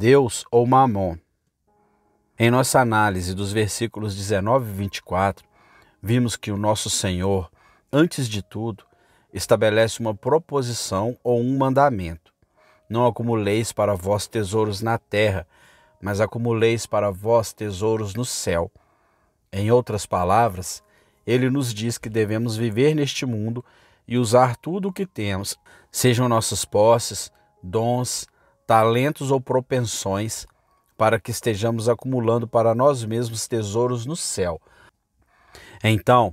Deus ou Mamon. Em nossa análise dos versículos 19 e 24, vimos que o nosso Senhor, antes de tudo, estabelece uma proposição ou um mandamento. Não acumuleis para vós tesouros na terra, mas acumuleis para vós tesouros no céu. Em outras palavras, ele nos diz que devemos viver neste mundo e usar tudo o que temos, sejam nossas posses, dons, talentos ou propensões, para que estejamos acumulando para nós mesmos tesouros no céu. Então,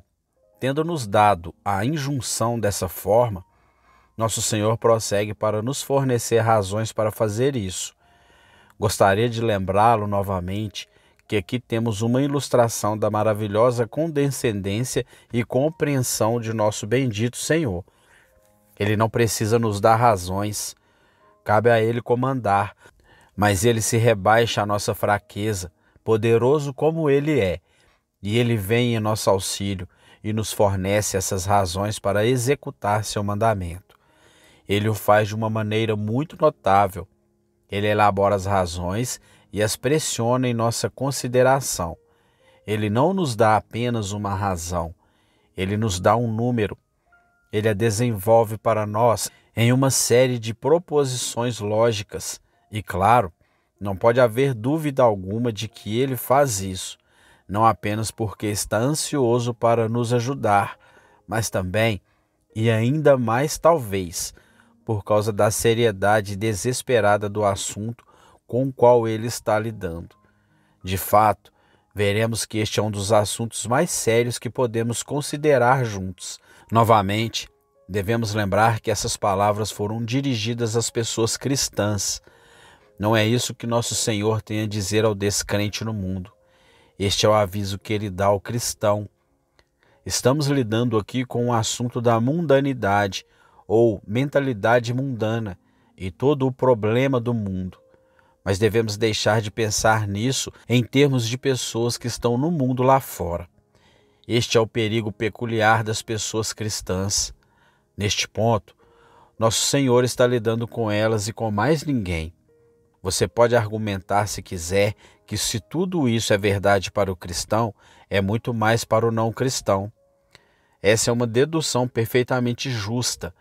tendo-nos dado a injunção dessa forma, nosso Senhor prossegue para nos fornecer razões para fazer isso. Gostaria de lembrá-lo novamente que aqui temos uma ilustração da maravilhosa condescendência e compreensão de nosso bendito Senhor. Ele não precisa nos dar razões, cabe a Ele comandar, mas Ele se rebaixa à nossa fraqueza, poderoso como Ele é, e Ele vem em nosso auxílio e nos fornece essas razões para executar seu mandamento. Ele o faz de uma maneira muito notável. Ele elabora as razões e as pressiona em nossa consideração. Ele não nos dá apenas uma razão, ele nos dá um número. Ele a desenvolve para nós em uma série de proposições lógicas, e claro, não pode haver dúvida alguma de que ele faz isso, não apenas porque está ansioso para nos ajudar, mas também, e ainda mais talvez, por causa da seriedade desesperada do assunto com o qual ele está lidando. De fato, veremos que este é um dos assuntos mais sérios que podemos considerar juntos. Novamente, Devemos lembrar que essas palavras foram dirigidas às pessoas cristãs. Não é isso que nosso Senhor tem a dizer ao descrente no mundo. Este é o aviso que ele dá ao cristão. Estamos lidando aqui com o assunto da mundanidade ou mentalidade mundana e todo o problema do mundo. Mas devemos deixar de pensar nisso em termos de pessoas que estão no mundo lá fora. Este é o perigo peculiar das pessoas cristãs. Neste ponto, nosso Senhor está lidando com elas e com mais ninguém. Você pode argumentar, se quiser, que se tudo isso é verdade para o cristão, é muito mais para o não cristão. Essa é uma dedução perfeitamente justa,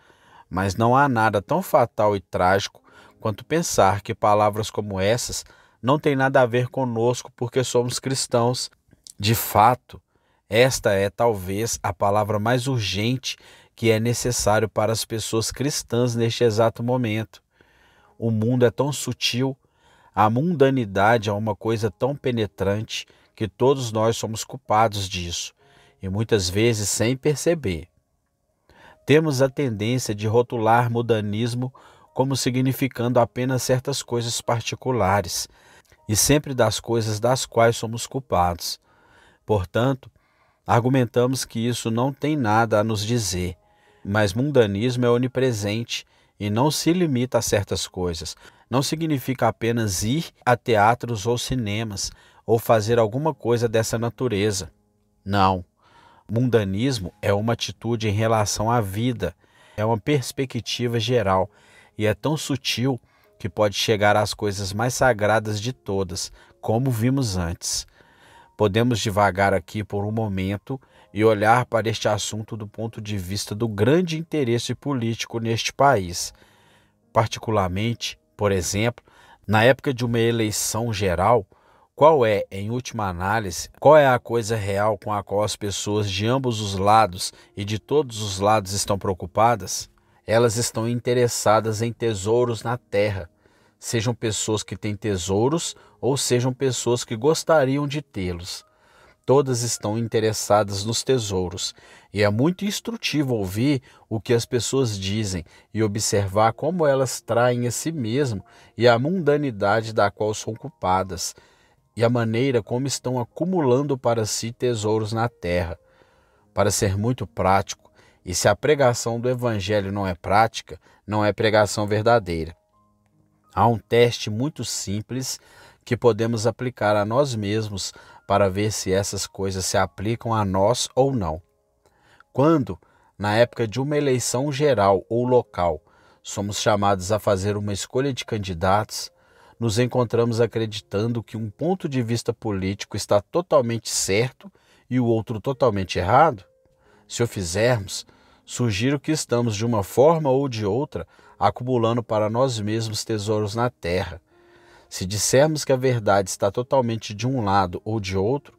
mas não há nada tão fatal e trágico quanto pensar que palavras como essas não têm nada a ver conosco porque somos cristãos. De fato, esta é talvez a palavra mais urgente que é necessário para as pessoas cristãs neste exato momento. O mundo é tão sutil, a mundanidade é uma coisa tão penetrante que todos nós somos culpados disso, e muitas vezes sem perceber. Temos a tendência de rotular mudanismo como significando apenas certas coisas particulares, e sempre das coisas das quais somos culpados. Portanto, argumentamos que isso não tem nada a nos dizer mas mundanismo é onipresente e não se limita a certas coisas. Não significa apenas ir a teatros ou cinemas ou fazer alguma coisa dessa natureza. Não. Mundanismo é uma atitude em relação à vida, é uma perspectiva geral e é tão sutil que pode chegar às coisas mais sagradas de todas, como vimos antes. Podemos divagar aqui por um momento e olhar para este assunto do ponto de vista do grande interesse político neste país, particularmente, por exemplo, na época de uma eleição geral, qual é, em última análise, qual é a coisa real com a qual as pessoas de ambos os lados e de todos os lados estão preocupadas? Elas estão interessadas em tesouros na terra, sejam pessoas que têm tesouros ou sejam pessoas que gostariam de tê-los todas estão interessadas nos tesouros, e é muito instrutivo ouvir o que as pessoas dizem e observar como elas traem a si mesmo e a mundanidade da qual são culpadas, e a maneira como estão acumulando para si tesouros na terra. Para ser muito prático, e se a pregação do Evangelho não é prática, não é pregação verdadeira. Há um teste muito simples que podemos aplicar a nós mesmos para ver se essas coisas se aplicam a nós ou não. Quando, na época de uma eleição geral ou local, somos chamados a fazer uma escolha de candidatos, nos encontramos acreditando que um ponto de vista político está totalmente certo e o outro totalmente errado? Se o fizermos, sugiro que estamos de uma forma ou de outra acumulando para nós mesmos tesouros na terra, se dissermos que a verdade está totalmente de um lado ou de outro,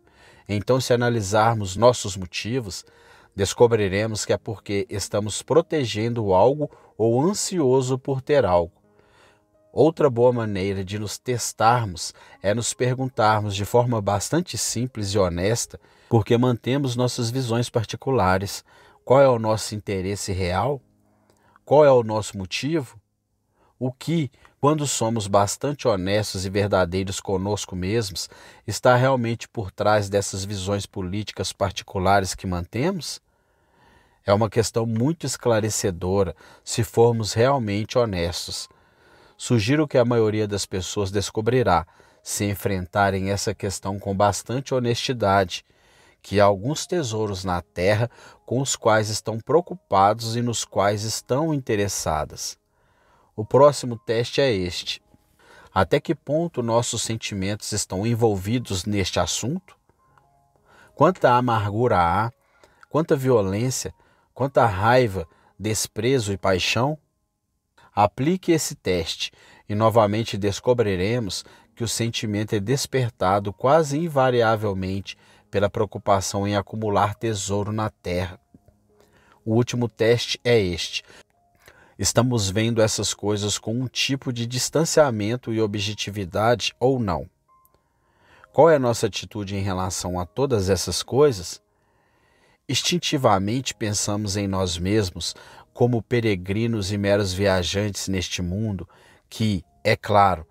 então, se analisarmos nossos motivos, descobriremos que é porque estamos protegendo algo ou ansioso por ter algo. Outra boa maneira de nos testarmos é nos perguntarmos de forma bastante simples e honesta, porque mantemos nossas visões particulares. Qual é o nosso interesse real? Qual é o nosso motivo? o que, quando somos bastante honestos e verdadeiros conosco mesmos, está realmente por trás dessas visões políticas particulares que mantemos? É uma questão muito esclarecedora se formos realmente honestos. Sugiro que a maioria das pessoas descobrirá, se enfrentarem essa questão com bastante honestidade, que há alguns tesouros na terra com os quais estão preocupados e nos quais estão interessadas. O próximo teste é este. Até que ponto nossos sentimentos estão envolvidos neste assunto? Quanta amargura há, quanta violência, quanta raiva, desprezo e paixão? Aplique esse teste e novamente descobriremos que o sentimento é despertado quase invariavelmente pela preocupação em acumular tesouro na terra. O último teste é este: estamos vendo essas coisas com um tipo de distanciamento e objetividade ou não? Qual é a nossa atitude em relação a todas essas coisas? Instintivamente pensamos em nós mesmos como peregrinos e meros viajantes neste mundo que, é claro,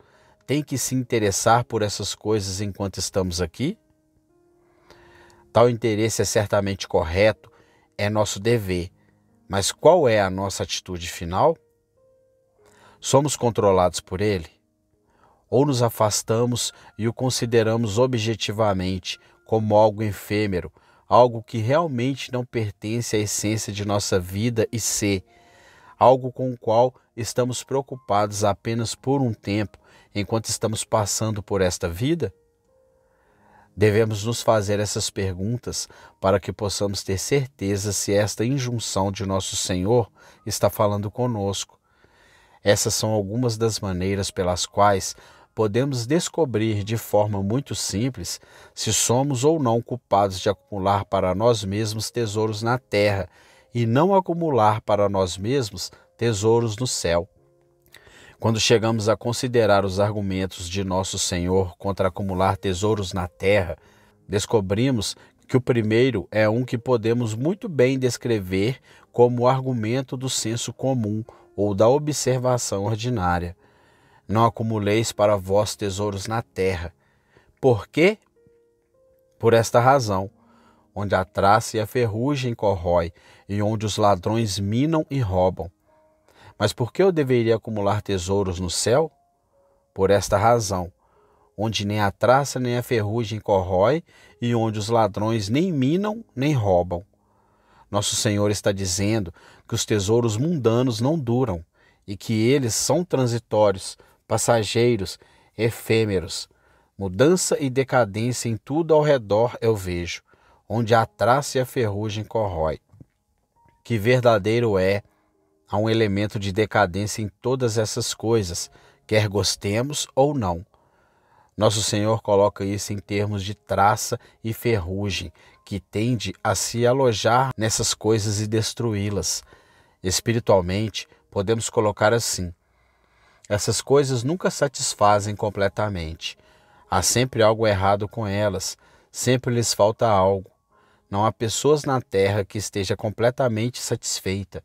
tem que se interessar por essas coisas enquanto estamos aqui? Tal interesse é certamente correto, é nosso dever, mas qual é a nossa atitude final? Somos controlados por ele? Ou nos afastamos e o consideramos objetivamente como algo efêmero, algo que realmente não pertence à essência de nossa vida e ser, algo com o qual estamos preocupados apenas por um tempo enquanto estamos passando por esta vida? Devemos nos fazer essas perguntas para que possamos ter certeza se esta injunção de nosso Senhor está falando conosco. Essas são algumas das maneiras pelas quais podemos descobrir de forma muito simples se somos ou não culpados de acumular para nós mesmos tesouros na terra e não acumular para nós mesmos tesouros no céu. Quando chegamos a considerar os argumentos de nosso Senhor contra acumular tesouros na terra, descobrimos que o primeiro é um que podemos muito bem descrever como o argumento do senso comum ou da observação ordinária. Não acumuleis para vós tesouros na terra. Por quê? Por esta razão, onde a traça e a ferrugem corrói, e onde os ladrões minam e roubam, mas por que eu deveria acumular tesouros no céu? Por esta razão, onde nem a traça nem a ferrugem corrói e onde os ladrões nem minam nem roubam. Nosso Senhor está dizendo que os tesouros mundanos não duram e que eles são transitórios, passageiros, efêmeros. Mudança e decadência em tudo ao redor eu vejo, onde a traça e a ferrugem corrói. Que verdadeiro é Há um elemento de decadência em todas essas coisas, quer gostemos ou não. Nosso Senhor coloca isso em termos de traça e ferrugem, que tende a se alojar nessas coisas e destruí-las. Espiritualmente, podemos colocar assim: essas coisas nunca satisfazem completamente. Há sempre algo errado com elas, sempre lhes falta algo. Não há pessoas na terra que esteja completamente satisfeita.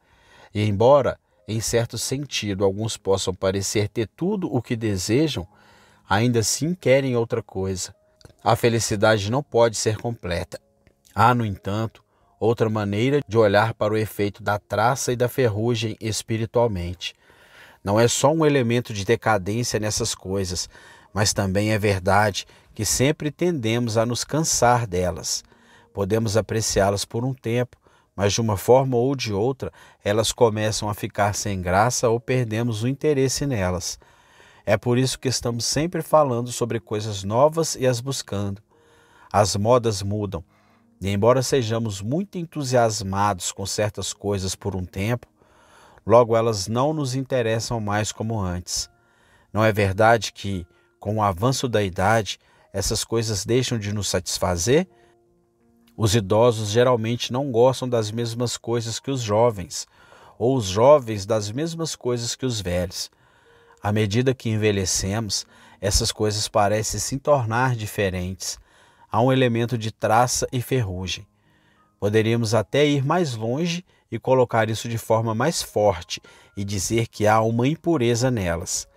E embora, em certo sentido, alguns possam parecer ter tudo o que desejam, ainda assim querem outra coisa. A felicidade não pode ser completa. Há, no entanto, outra maneira de olhar para o efeito da traça e da ferrugem espiritualmente. Não é só um elemento de decadência nessas coisas, mas também é verdade que sempre tendemos a nos cansar delas. Podemos apreciá-las por um tempo, mas de uma forma ou de outra elas começam a ficar sem graça ou perdemos o interesse nelas. É por isso que estamos sempre falando sobre coisas novas e as buscando. As modas mudam, e embora sejamos muito entusiasmados com certas coisas por um tempo, logo elas não nos interessam mais como antes. Não é verdade que, com o avanço da idade, essas coisas deixam de nos satisfazer? Os idosos geralmente não gostam das mesmas coisas que os jovens, ou os jovens das mesmas coisas que os velhos. À medida que envelhecemos, essas coisas parecem se tornar diferentes. Há um elemento de traça e ferrugem. Poderíamos até ir mais longe e colocar isso de forma mais forte e dizer que há uma impureza nelas.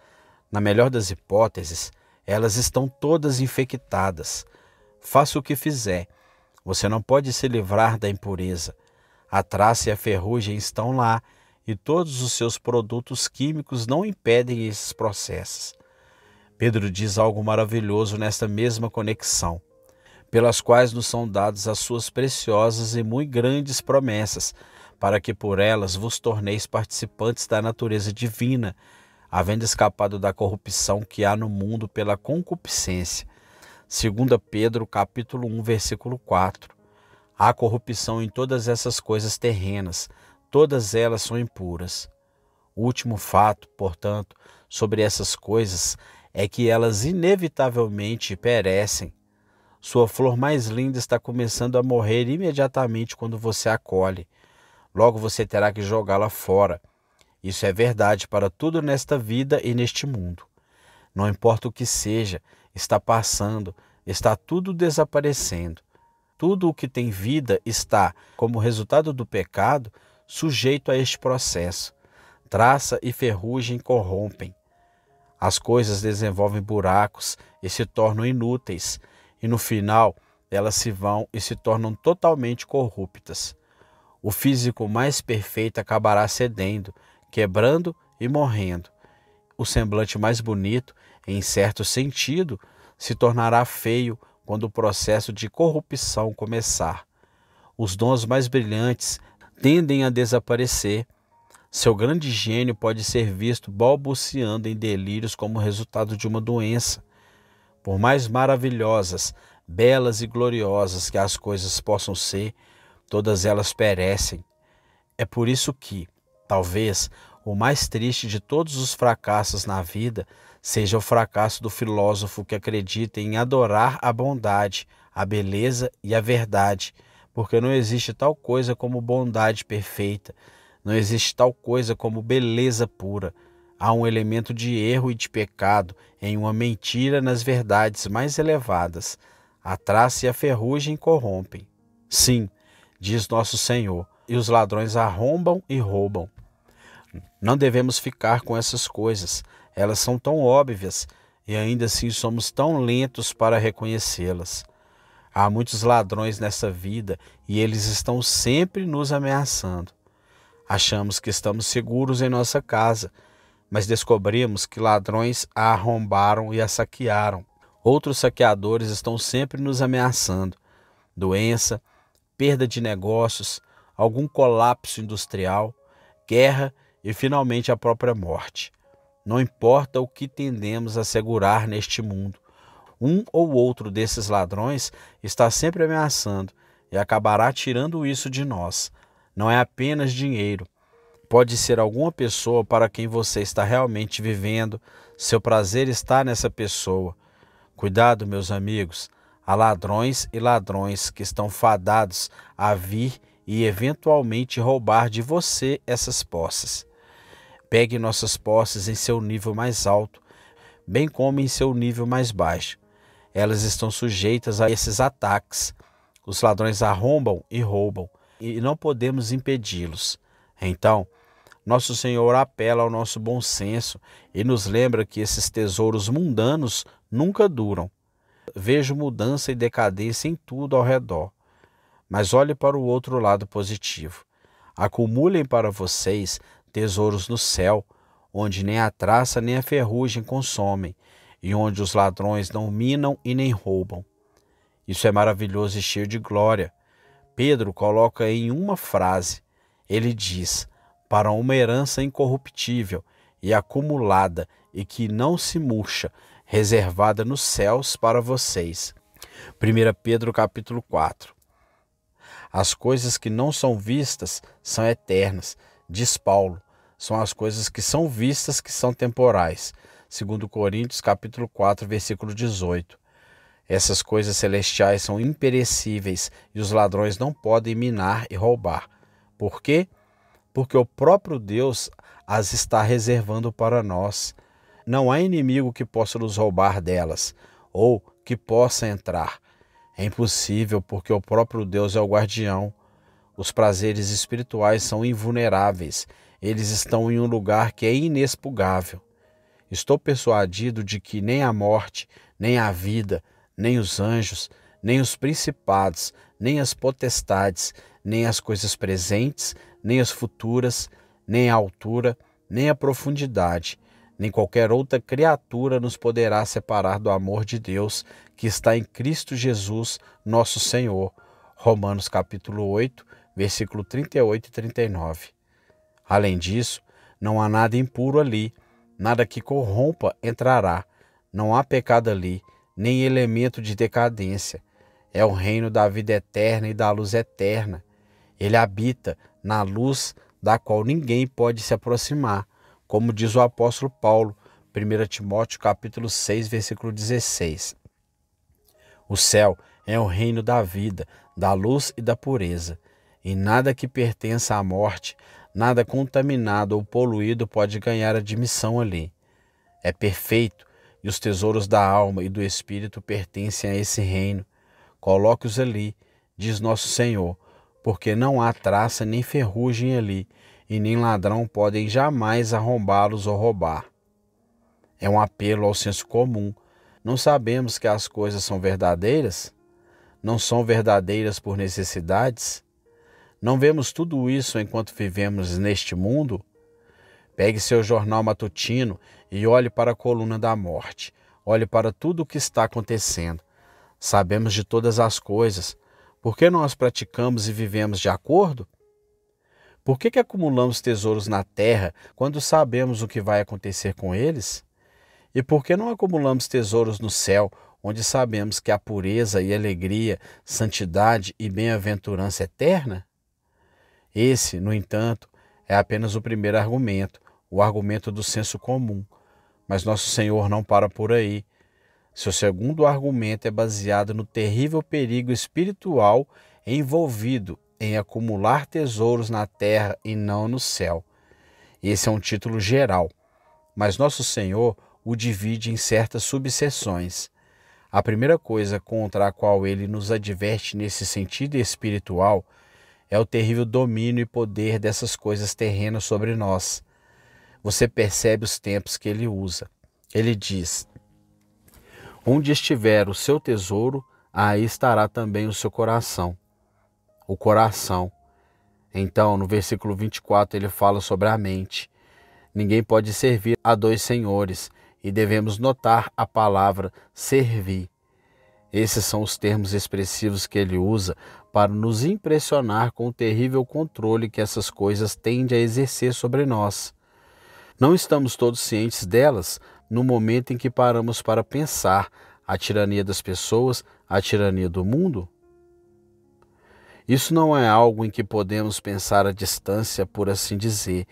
Na melhor das hipóteses, elas estão todas infectadas. Faça o que fizer, você não pode se livrar da impureza. A traça e a ferrugem estão lá e todos os seus produtos químicos não impedem esses processos. Pedro diz algo maravilhoso nesta mesma conexão, pelas quais nos são dadas as suas preciosas e muito grandes promessas, para que por elas vos torneis participantes da natureza divina, havendo escapado da corrupção que há no mundo pela concupiscência. 2 Pedro capítulo 1, versículo 4. Há corrupção em todas essas coisas terrenas, todas elas são impuras. O último fato, portanto, sobre essas coisas é que elas inevitavelmente perecem. Sua flor mais linda está começando a morrer imediatamente quando você a colhe. Logo você terá que jogá-la fora. Isso é verdade para tudo nesta vida e neste mundo. Não importa o que seja, está passando, está tudo desaparecendo. Tudo o que tem vida está, como resultado do pecado, sujeito a este processo. Traça e ferrugem corrompem. As coisas desenvolvem buracos e se tornam inúteis, e no final elas se vão e se tornam totalmente corruptas. O físico mais perfeito acabará cedendo, quebrando e morrendo. O semblante mais bonito em certo sentido, se tornará feio quando o processo de corrupção começar. Os dons mais brilhantes tendem a desaparecer. Seu grande gênio pode ser visto balbuciando em delírios como resultado de uma doença. Por mais maravilhosas, belas e gloriosas que as coisas possam ser, todas elas perecem. É por isso que, talvez, o mais triste de todos os fracassos na vida seja o fracasso do filósofo que acredita em adorar a bondade, a beleza e a verdade, porque não existe tal coisa como bondade perfeita, não existe tal coisa como beleza pura. Há um elemento de erro e de pecado em uma mentira nas verdades mais elevadas. A traça e a ferrugem corrompem. Sim, diz nosso Senhor, e os ladrões arrombam e roubam. Não devemos ficar com essas coisas. Elas são tão óbvias e ainda assim somos tão lentos para reconhecê-las. Há muitos ladrões nessa vida e eles estão sempre nos ameaçando. Achamos que estamos seguros em nossa casa, mas descobrimos que ladrões a arrombaram e a saquearam. Outros saqueadores estão sempre nos ameaçando. Doença, perda de negócios, algum colapso industrial, guerra e finalmente a própria morte. Não importa o que tendemos a segurar neste mundo, um ou outro desses ladrões está sempre ameaçando e acabará tirando isso de nós. Não é apenas dinheiro. Pode ser alguma pessoa para quem você está realmente vivendo, seu prazer está nessa pessoa. Cuidado, meus amigos, há ladrões e ladrões que estão fadados a vir e eventualmente roubar de você essas posses. Pegue nossas posses em seu nível mais alto, bem como em seu nível mais baixo. Elas estão sujeitas a esses ataques. Os ladrões arrombam e roubam, e não podemos impedi-los. Então, nosso Senhor apela ao nosso bom senso e nos lembra que esses tesouros mundanos nunca duram. Vejo mudança e decadência em tudo ao redor. Mas olhe para o outro lado positivo. Acumulem para vocês tesouros no céu, onde nem a traça nem a ferrugem consomem, e onde os ladrões não minam e nem roubam. Isso é maravilhoso e cheio de glória. Pedro coloca em uma frase. Ele diz: Para uma herança incorruptível e acumulada e que não se murcha, reservada nos céus para vocês. 1 Pedro capítulo 4. As coisas que não são vistas são eternas, diz Paulo são as coisas que são vistas que são temporais, segundo Coríntios capítulo 4, versículo 18. Essas coisas celestiais são imperecíveis e os ladrões não podem minar e roubar. Por quê? Porque o próprio Deus as está reservando para nós. Não há inimigo que possa nos roubar delas ou que possa entrar. É impossível, porque o próprio Deus é o guardião. Os prazeres espirituais são invulneráveis eles estão em um lugar que é inexpugável. Estou persuadido de que nem a morte, nem a vida, nem os anjos, nem os principados, nem as potestades, nem as coisas presentes, nem as futuras, nem a altura, nem a profundidade, nem qualquer outra criatura nos poderá separar do amor de Deus que está em Cristo Jesus, nosso Senhor. Romanos capítulo 8, versículo 38 e 39. Além disso, não há nada impuro ali, nada que corrompa entrará, não há pecado ali, nem elemento de decadência. É o reino da vida eterna e da luz eterna. Ele habita na luz da qual ninguém pode se aproximar, como diz o apóstolo Paulo, 1 Timóteo capítulo 6, versículo 16. O céu é o reino da vida, da luz e da pureza, e nada que pertença à morte, Nada contaminado ou poluído pode ganhar admissão ali. É perfeito e os tesouros da alma e do espírito pertencem a esse reino. Coloque-os ali, diz nosso Senhor, porque não há traça nem ferrugem ali, e nem ladrão podem jamais arrombá-los ou roubar. É um apelo ao senso comum. Não sabemos que as coisas são verdadeiras? Não são verdadeiras por necessidades? Não vemos tudo isso enquanto vivemos neste mundo? Pegue seu jornal matutino e olhe para a coluna da morte. Olhe para tudo o que está acontecendo. Sabemos de todas as coisas. Por que nós praticamos e vivemos de acordo? Por que, que acumulamos tesouros na terra quando sabemos o que vai acontecer com eles? E por que não acumulamos tesouros no céu, onde sabemos que há pureza e alegria, santidade e bem-aventurança eterna? Esse, no entanto, é apenas o primeiro argumento, o argumento do senso comum. Mas nosso Senhor não para por aí. Seu segundo argumento é baseado no terrível perigo espiritual envolvido em acumular tesouros na terra e não no céu. Esse é um título geral, mas Nosso Senhor o divide em certas subseções. A primeira coisa contra a qual ele nos adverte nesse sentido espiritual é o terrível domínio e poder dessas coisas terrenas sobre nós. Você percebe os tempos que ele usa. Ele diz: Onde estiver o seu tesouro, aí estará também o seu coração. O coração. Então, no versículo 24, ele fala sobre a mente. Ninguém pode servir a dois senhores, e devemos notar a palavra servir. Esses são os termos expressivos que ele usa para nos impressionar com o terrível controle que essas coisas tendem a exercer sobre nós. Não estamos todos cientes delas no momento em que paramos para pensar a tirania das pessoas, a tirania do mundo? Isso não é algo em que podemos pensar à distância, por assim dizer.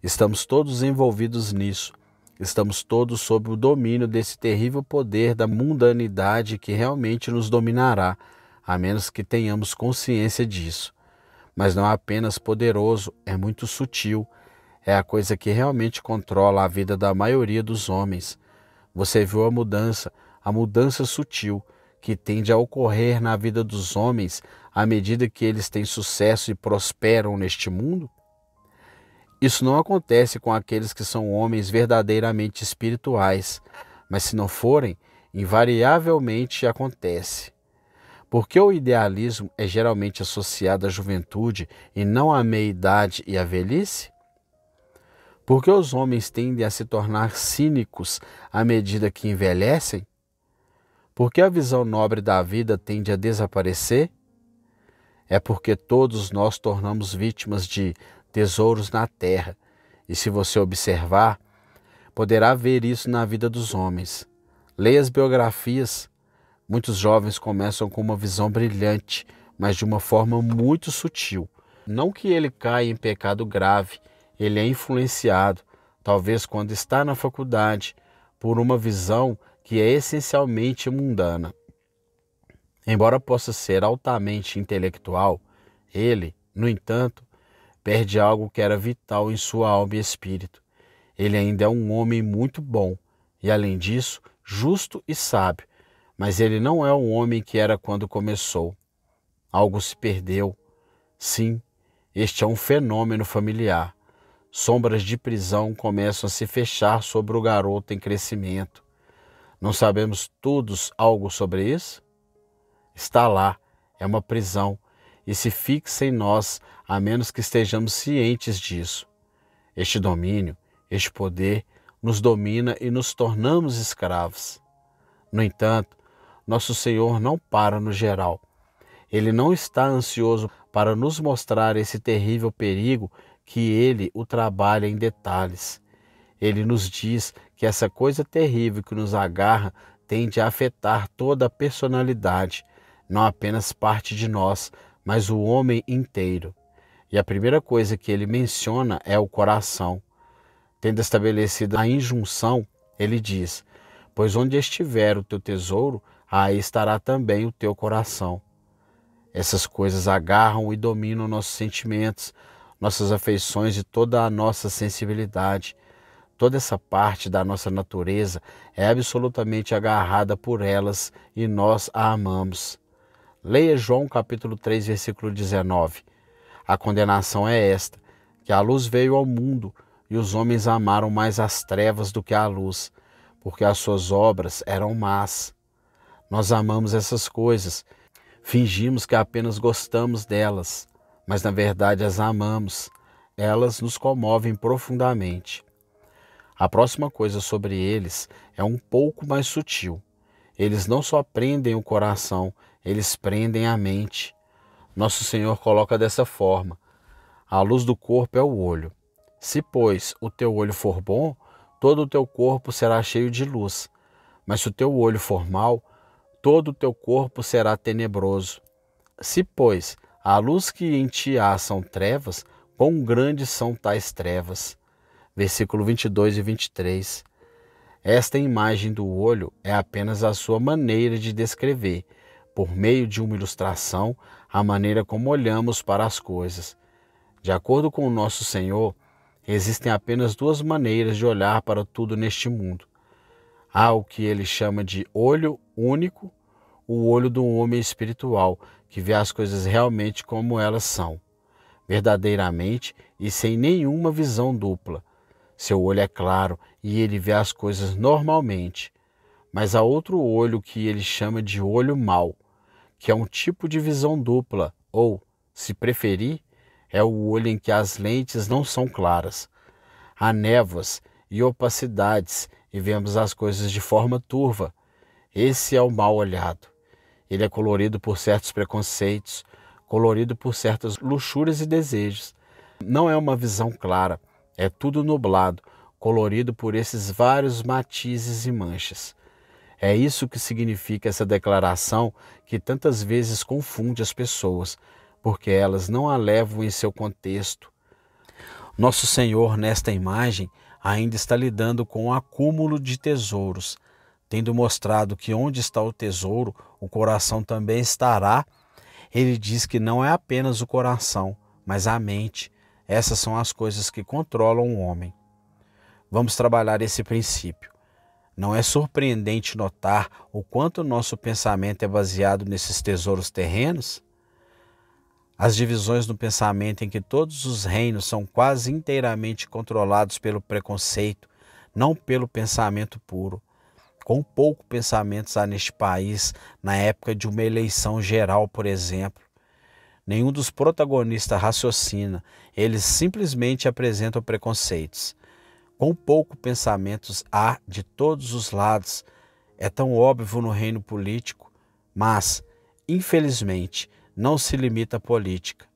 Estamos todos envolvidos nisso. Estamos todos sob o domínio desse terrível poder da mundanidade que realmente nos dominará a menos que tenhamos consciência disso. Mas não é apenas poderoso, é muito sutil. É a coisa que realmente controla a vida da maioria dos homens. Você viu a mudança, a mudança sutil que tende a ocorrer na vida dos homens à medida que eles têm sucesso e prosperam neste mundo? Isso não acontece com aqueles que são homens verdadeiramente espirituais, mas se não forem, invariavelmente acontece. Porque o idealismo é geralmente associado à juventude e não à meia-idade e à velhice? Porque os homens tendem a se tornar cínicos à medida que envelhecem? Porque a visão nobre da vida tende a desaparecer? É porque todos nós tornamos vítimas de tesouros na terra, e se você observar, poderá ver isso na vida dos homens. Leia as biografias, Muitos jovens começam com uma visão brilhante, mas de uma forma muito sutil. Não que ele caia em pecado grave, ele é influenciado, talvez quando está na faculdade, por uma visão que é essencialmente mundana. Embora possa ser altamente intelectual, ele, no entanto, perde algo que era vital em sua alma e espírito. Ele ainda é um homem muito bom e, além disso, justo e sábio mas ele não é o homem que era quando começou. Algo se perdeu. Sim, este é um fenômeno familiar. Sombras de prisão começam a se fechar sobre o garoto em crescimento. Não sabemos todos algo sobre isso? Está lá, é uma prisão, e se fixa em nós, a menos que estejamos cientes disso. Este domínio, este poder, nos domina e nos tornamos escravos. No entanto, nosso Senhor não para no geral. Ele não está ansioso para nos mostrar esse terrível perigo que ele o trabalha em detalhes. Ele nos diz que essa coisa terrível que nos agarra tende a afetar toda a personalidade, não apenas parte de nós, mas o homem inteiro. E a primeira coisa que ele menciona é o coração. Tendo estabelecido a injunção, ele diz: Pois onde estiver o teu tesouro, aí estará também o teu coração. Essas coisas agarram e dominam nossos sentimentos, nossas afeições e toda a nossa sensibilidade. Toda essa parte da nossa natureza é absolutamente agarrada por elas e nós a amamos. Leia João capítulo 3, versículo 19. A condenação é esta: que a luz veio ao mundo e os homens amaram mais as trevas do que a luz, porque as suas obras eram más. Nós amamos essas coisas, fingimos que apenas gostamos delas, mas na verdade as amamos. Elas nos comovem profundamente. A próxima coisa sobre eles é um pouco mais sutil. Eles não só prendem o coração, eles prendem a mente. Nosso Senhor coloca dessa forma: a luz do corpo é o olho. Se, pois, o teu olho for bom, todo o teu corpo será cheio de luz. Mas se o teu olho for mau, todo o teu corpo será tenebroso. Se, pois, a luz que em ti há são trevas, quão grandes são tais trevas. Versículo 22 e 23. Esta imagem do olho é apenas a sua maneira de descrever, por meio de uma ilustração, a maneira como olhamos para as coisas. De acordo com o nosso Senhor, existem apenas duas maneiras de olhar para tudo neste mundo. Há o que ele chama de olho único, o olho do homem espiritual, que vê as coisas realmente como elas são, verdadeiramente e sem nenhuma visão dupla. Seu olho é claro e ele vê as coisas normalmente, mas há outro olho que ele chama de olho mau, que é um tipo de visão dupla, ou, se preferir, é o olho em que as lentes não são claras. Há névoas e opacidades e vemos as coisas de forma turva, esse é o mal olhado. Ele é colorido por certos preconceitos, colorido por certas luxúrias e desejos. Não é uma visão clara, é tudo nublado, colorido por esses vários matizes e manchas. É isso que significa essa declaração que tantas vezes confunde as pessoas, porque elas não a levam em seu contexto. Nosso Senhor, nesta imagem, ainda está lidando com o um acúmulo de tesouros tendo mostrado que onde está o tesouro, o coração também estará, ele diz que não é apenas o coração, mas a mente. Essas são as coisas que controlam o homem. Vamos trabalhar esse princípio. Não é surpreendente notar o quanto nosso pensamento é baseado nesses tesouros terrenos? As divisões no pensamento em que todos os reinos são quase inteiramente controlados pelo preconceito, não pelo pensamento puro. Quão pouco pensamentos há neste país na época de uma eleição geral, por exemplo. Nenhum dos protagonistas raciocina, eles simplesmente apresentam preconceitos. Quão pouco pensamentos há de todos os lados é tão óbvio no reino político, mas, infelizmente, não se limita à política.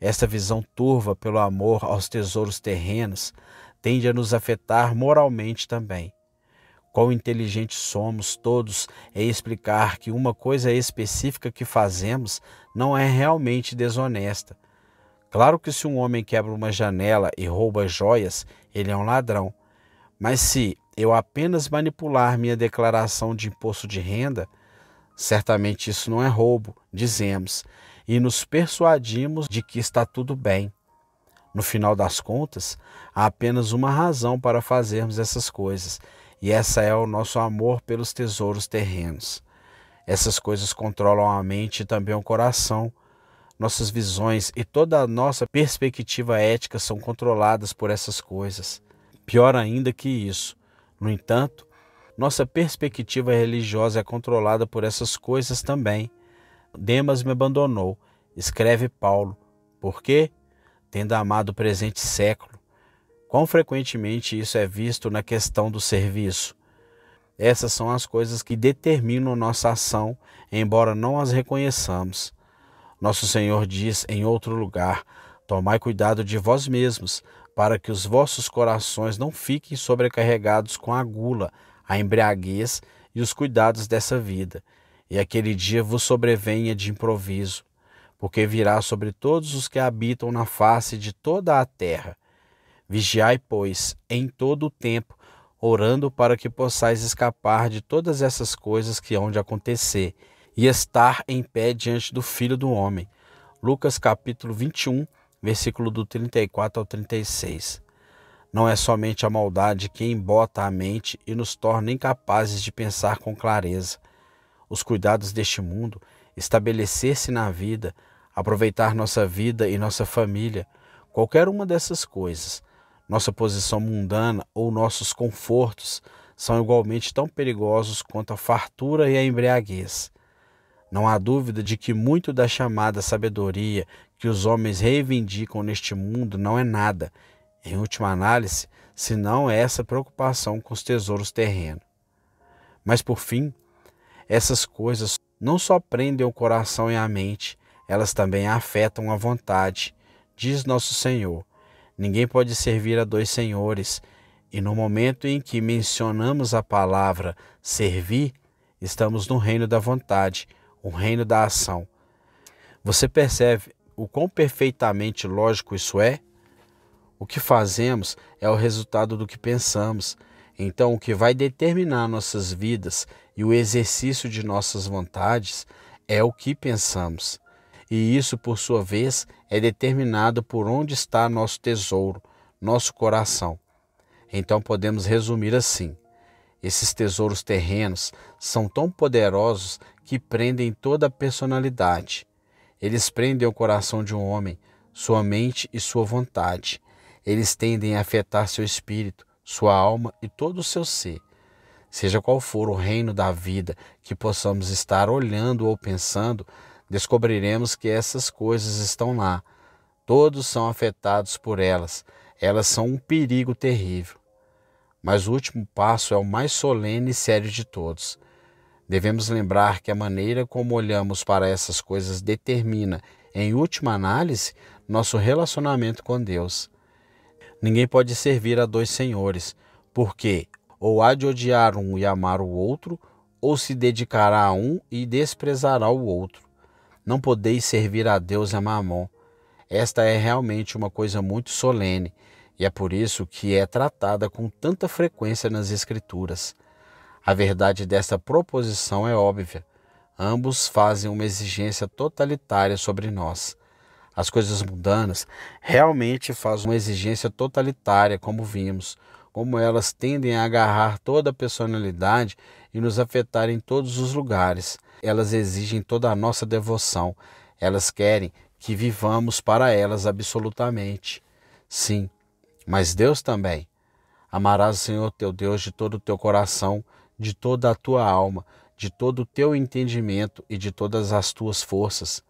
Esta visão turva pelo amor aos tesouros terrenos tende a nos afetar moralmente também. Quão inteligentes somos todos em explicar que uma coisa específica que fazemos não é realmente desonesta. Claro que se um homem quebra uma janela e rouba joias, ele é um ladrão. Mas se eu apenas manipular minha declaração de imposto de renda, certamente isso não é roubo, dizemos, e nos persuadimos de que está tudo bem. No final das contas, há apenas uma razão para fazermos essas coisas, e essa é o nosso amor pelos tesouros terrenos. Essas coisas controlam a mente e também o coração. Nossas visões e toda a nossa perspectiva ética são controladas por essas coisas. Pior ainda que isso. No entanto, nossa perspectiva religiosa é controlada por essas coisas também. Demas me abandonou, escreve Paulo, porque, tendo amado o presente século, Quão frequentemente isso é visto na questão do serviço? Essas são as coisas que determinam nossa ação, embora não as reconheçamos. Nosso Senhor diz em outro lugar: Tomai cuidado de vós mesmos, para que os vossos corações não fiquem sobrecarregados com a gula, a embriaguez e os cuidados dessa vida, e aquele dia vos sobrevenha de improviso, porque virá sobre todos os que habitam na face de toda a terra Vigiai, pois, em todo o tempo, orando para que possais escapar de todas essas coisas que hão de acontecer e estar em pé diante do Filho do Homem. Lucas capítulo 21, versículo do 34 ao 36. Não é somente a maldade que embota a mente e nos torna incapazes de pensar com clareza. Os cuidados deste mundo, estabelecer-se na vida, aproveitar nossa vida e nossa família, qualquer uma dessas coisas, nossa posição mundana ou nossos confortos são igualmente tão perigosos quanto a fartura e a embriaguez. Não há dúvida de que muito da chamada sabedoria que os homens reivindicam neste mundo não é nada, em última análise, senão é essa preocupação com os tesouros terrenos. Mas por fim, essas coisas não só prendem o coração e a mente, elas também afetam a vontade, diz nosso Senhor Ninguém pode servir a dois senhores. E no momento em que mencionamos a palavra servir, estamos no reino da vontade, o reino da ação. Você percebe o quão perfeitamente lógico isso é? O que fazemos é o resultado do que pensamos. Então, o que vai determinar nossas vidas e o exercício de nossas vontades é o que pensamos e isso, por sua vez, é determinado por onde está nosso tesouro, nosso coração. Então podemos resumir assim: esses tesouros terrenos são tão poderosos que prendem toda a personalidade. Eles prendem o coração de um homem, sua mente e sua vontade. Eles tendem a afetar seu espírito, sua alma e todo o seu ser. Seja qual for o reino da vida que possamos estar olhando ou pensando, descobriremos que essas coisas estão lá. Todos são afetados por elas. Elas são um perigo terrível. Mas o último passo é o mais solene e sério de todos. Devemos lembrar que a maneira como olhamos para essas coisas determina, em última análise, nosso relacionamento com Deus. Ninguém pode servir a dois senhores, porque ou há de odiar um e amar o outro, ou se dedicará a um e desprezará o outro. Não podeis servir a Deus a Mamon. Esta é realmente uma coisa muito solene e é por isso que é tratada com tanta frequência nas Escrituras. A verdade desta proposição é óbvia. Ambos fazem uma exigência totalitária sobre nós. As coisas mundanas realmente fazem uma exigência totalitária, como vimos, como elas tendem a agarrar toda a personalidade e nos afetar em todos os lugares. Elas exigem toda a nossa devoção. Elas querem que vivamos para elas absolutamente. Sim, mas Deus também. Amarás o Senhor teu Deus de todo o teu coração, de toda a tua alma, de todo o teu entendimento e de todas as tuas forças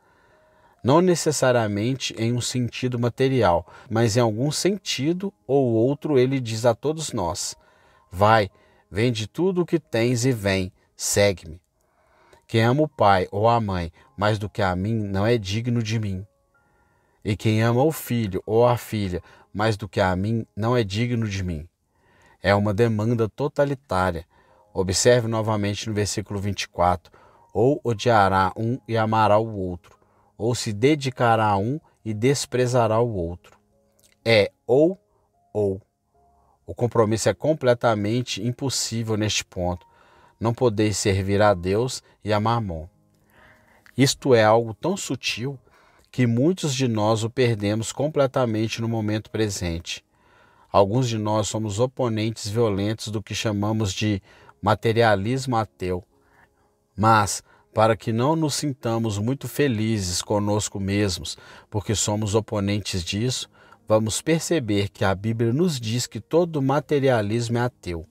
não necessariamente em um sentido material, mas em algum sentido ou outro ele diz a todos nós: Vai, vende tudo o que tens e vem, segue-me. Quem ama o pai ou a mãe mais do que a mim não é digno de mim. E quem ama o filho ou a filha mais do que a mim não é digno de mim. É uma demanda totalitária. Observe novamente no versículo 24: ou odiará um e amará o outro ou se dedicará a um e desprezará o outro. É ou ou. O compromisso é completamente impossível neste ponto. Não podeis servir a Deus e a Mamon. Isto é algo tão sutil que muitos de nós o perdemos completamente no momento presente. Alguns de nós somos oponentes violentos do que chamamos de materialismo ateu. Mas para que não nos sintamos muito felizes conosco mesmos, porque somos oponentes disso, vamos perceber que a Bíblia nos diz que todo materialismo é ateu.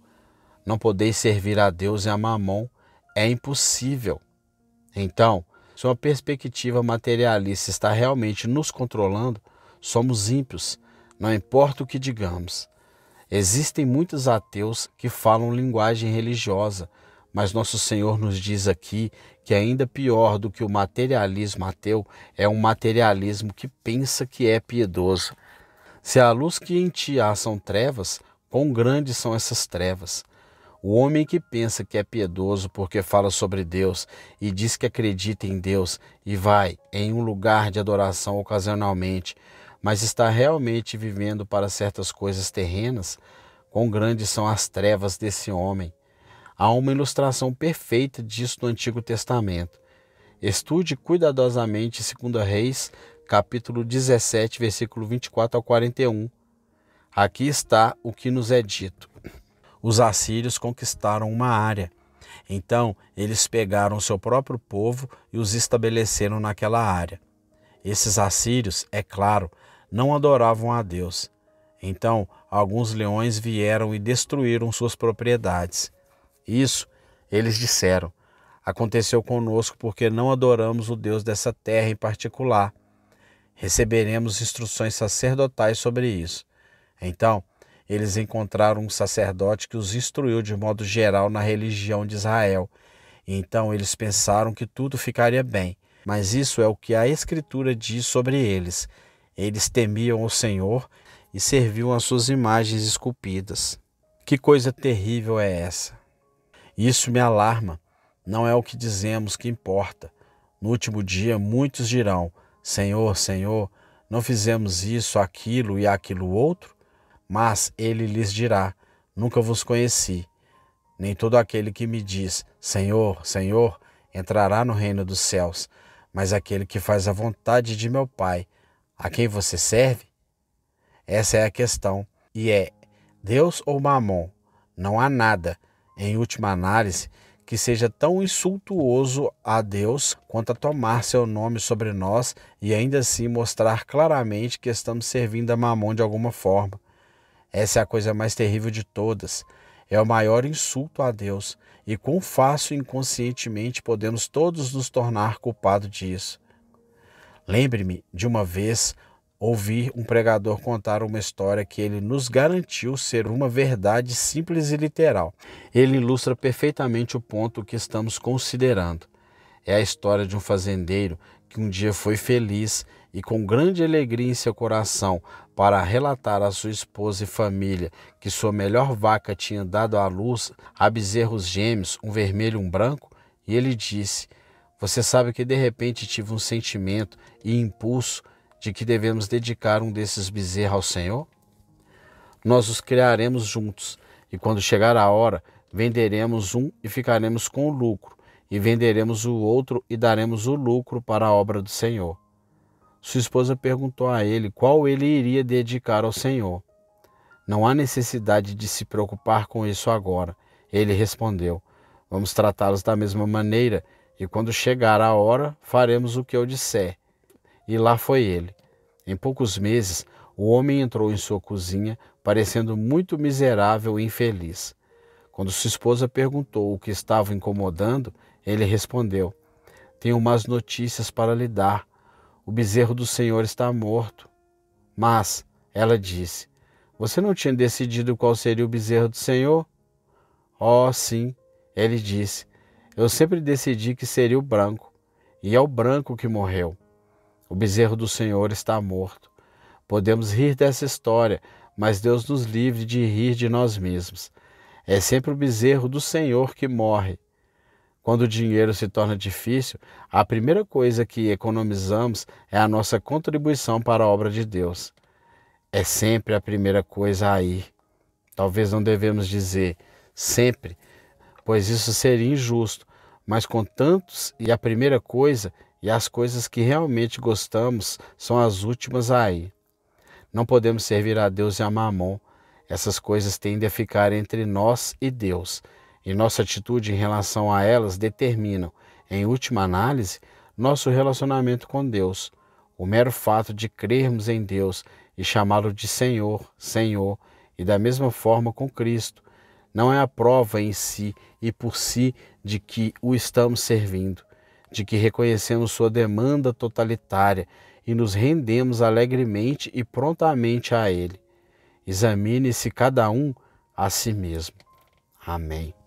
Não podeis servir a Deus e a Mamon é impossível. Então, se uma perspectiva materialista está realmente nos controlando, somos ímpios, não importa o que digamos. Existem muitos ateus que falam linguagem religiosa, mas nosso Senhor nos diz aqui que é ainda pior do que o materialismo ateu é um materialismo que pensa que é piedoso. Se a luz que em ti há são trevas, quão grandes são essas trevas? O homem que pensa que é piedoso porque fala sobre Deus e diz que acredita em Deus e vai em um lugar de adoração ocasionalmente, mas está realmente vivendo para certas coisas terrenas, quão grandes são as trevas desse homem. Há uma ilustração perfeita disso no Antigo Testamento. Estude cuidadosamente 2 Reis, capítulo 17, versículo 24 ao 41. Aqui está o que nos é dito. Os assírios conquistaram uma área. Então, eles pegaram seu próprio povo e os estabeleceram naquela área. Esses assírios, é claro, não adoravam a Deus. Então, alguns leões vieram e destruíram suas propriedades. Isso, eles disseram, aconteceu conosco porque não adoramos o Deus dessa terra em particular. Receberemos instruções sacerdotais sobre isso. Então, eles encontraram um sacerdote que os instruiu de modo geral na religião de Israel. Então eles pensaram que tudo ficaria bem, mas isso é o que a Escritura diz sobre eles. Eles temiam o Senhor e serviam as suas imagens esculpidas. Que coisa terrível é essa! Isso me alarma. Não é o que dizemos que importa. No último dia, muitos dirão: Senhor, Senhor, não fizemos isso, aquilo e aquilo outro? Mas ele lhes dirá: Nunca vos conheci. Nem todo aquele que me diz: Senhor, Senhor, entrará no reino dos céus, mas aquele que faz a vontade de meu Pai, a quem você serve? Essa é a questão. E é: Deus ou Mamon? Não há nada em última análise, que seja tão insultuoso a Deus quanto a tomar seu nome sobre nós e ainda assim mostrar claramente que estamos servindo a Mamon de alguma forma. Essa é a coisa mais terrível de todas. É o maior insulto a Deus, e quão fácil inconscientemente podemos todos nos tornar culpados disso. Lembre-me de uma vez ouvir um pregador contar uma história que ele nos garantiu ser uma verdade simples e literal. Ele ilustra perfeitamente o ponto que estamos considerando. É a história de um fazendeiro que um dia foi feliz e com grande alegria em seu coração para relatar à sua esposa e família que sua melhor vaca tinha dado à luz a bezerros gêmeos, um vermelho e um branco, e ele disse: Você sabe que de repente tive um sentimento e impulso de que devemos dedicar um desses bezerros ao Senhor? Nós os criaremos juntos, e quando chegar a hora, venderemos um e ficaremos com o lucro, e venderemos o outro e daremos o lucro para a obra do Senhor. Sua esposa perguntou a ele qual ele iria dedicar ao Senhor. Não há necessidade de se preocupar com isso agora, ele respondeu. Vamos tratá-los da mesma maneira, e quando chegar a hora, faremos o que eu disser. E lá foi ele. Em poucos meses, o homem entrou em sua cozinha, parecendo muito miserável e infeliz. Quando sua esposa perguntou o que estava incomodando, ele respondeu: Tenho más notícias para lhe dar. O bezerro do Senhor está morto. Mas, ela disse, Você não tinha decidido qual seria o bezerro do Senhor? Oh, sim, ele disse, Eu sempre decidi que seria o branco, e é o branco que morreu. O bezerro do Senhor está morto. Podemos rir dessa história, mas Deus nos livre de rir de nós mesmos. É sempre o bezerro do Senhor que morre. Quando o dinheiro se torna difícil, a primeira coisa que economizamos é a nossa contribuição para a obra de Deus. É sempre a primeira coisa aí. Talvez não devemos dizer sempre, pois isso seria injusto, mas com tantos e a primeira coisa e as coisas que realmente gostamos são as últimas aí. Não podemos servir a Deus e a Mamon. Essas coisas tendem a ficar entre nós e Deus, e nossa atitude em relação a elas determinam, em última análise, nosso relacionamento com Deus. O mero fato de crermos em Deus e chamá-lo de Senhor, Senhor, e da mesma forma com Cristo, não é a prova em si e por si de que o estamos servindo de que reconhecemos sua demanda totalitária e nos rendemos alegremente e prontamente a Ele. Examine-se cada um a si mesmo. Amém.